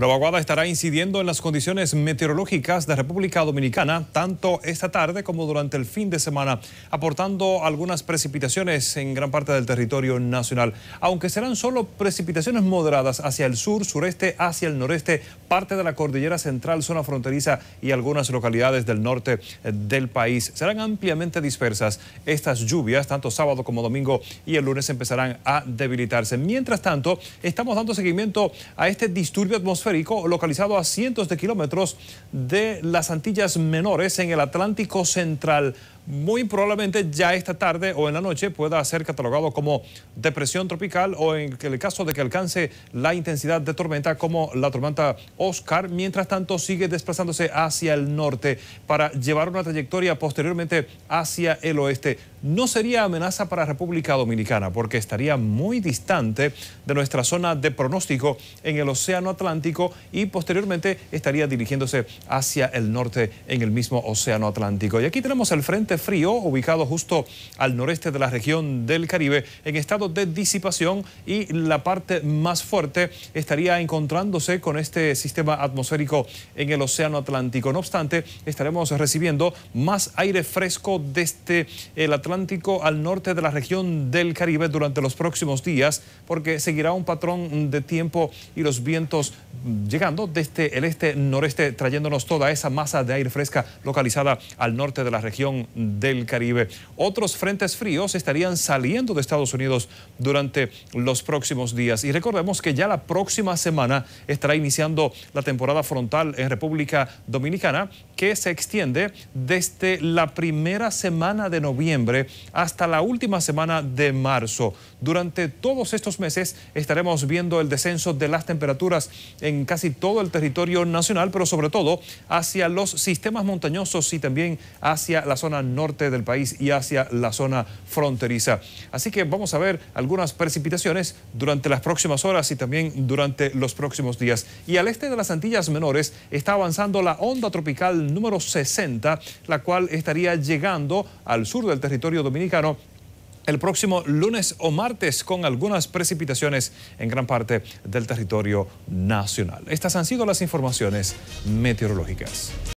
La Aguada estará incidiendo en las condiciones meteorológicas de República Dominicana, tanto esta tarde como durante el fin de semana, aportando algunas precipitaciones en gran parte del territorio nacional, aunque serán solo precipitaciones moderadas hacia el sur, sureste, hacia el noreste, parte de la cordillera central, zona fronteriza y algunas localidades del norte del país. Serán ampliamente dispersas estas lluvias, tanto sábado como domingo y el lunes empezarán a debilitarse. Mientras tanto, estamos dando seguimiento a este disturbio atmosférico localizado a cientos de kilómetros de las Antillas Menores en el Atlántico Central. Muy probablemente ya esta tarde o en la noche pueda ser catalogado como depresión tropical o en el caso de que alcance la intensidad de tormenta como la tormenta Oscar. Mientras tanto sigue desplazándose hacia el norte para llevar una trayectoria posteriormente hacia el oeste no sería amenaza para República Dominicana porque estaría muy distante de nuestra zona de pronóstico en el Océano Atlántico y posteriormente estaría dirigiéndose hacia el norte en el mismo Océano Atlántico. Y aquí tenemos el Frente Frío ubicado justo al noreste de la región del Caribe en estado de disipación y la parte más fuerte estaría encontrándose con este sistema atmosférico en el Océano Atlántico. No obstante, estaremos recibiendo más aire fresco desde el Atlántico Atlántico al norte de la región del Caribe durante los próximos días porque seguirá un patrón de tiempo y los vientos llegando desde el este noreste trayéndonos toda esa masa de aire fresca localizada al norte de la región del Caribe. Otros frentes fríos estarían saliendo de Estados Unidos durante los próximos días y recordemos que ya la próxima semana estará iniciando la temporada frontal en República Dominicana que se extiende desde la primera semana de noviembre hasta la última semana de marzo. Durante todos estos meses estaremos viendo el descenso de las temperaturas en casi todo el territorio nacional, pero sobre todo hacia los sistemas montañosos y también hacia la zona norte del país y hacia la zona fronteriza. Así que vamos a ver algunas precipitaciones durante las próximas horas y también durante los próximos días. Y al este de las Antillas Menores está avanzando la onda tropical número 60, la cual estaría llegando al sur del territorio dominicano el próximo lunes o martes con algunas precipitaciones en gran parte del territorio nacional. Estas han sido las informaciones meteorológicas.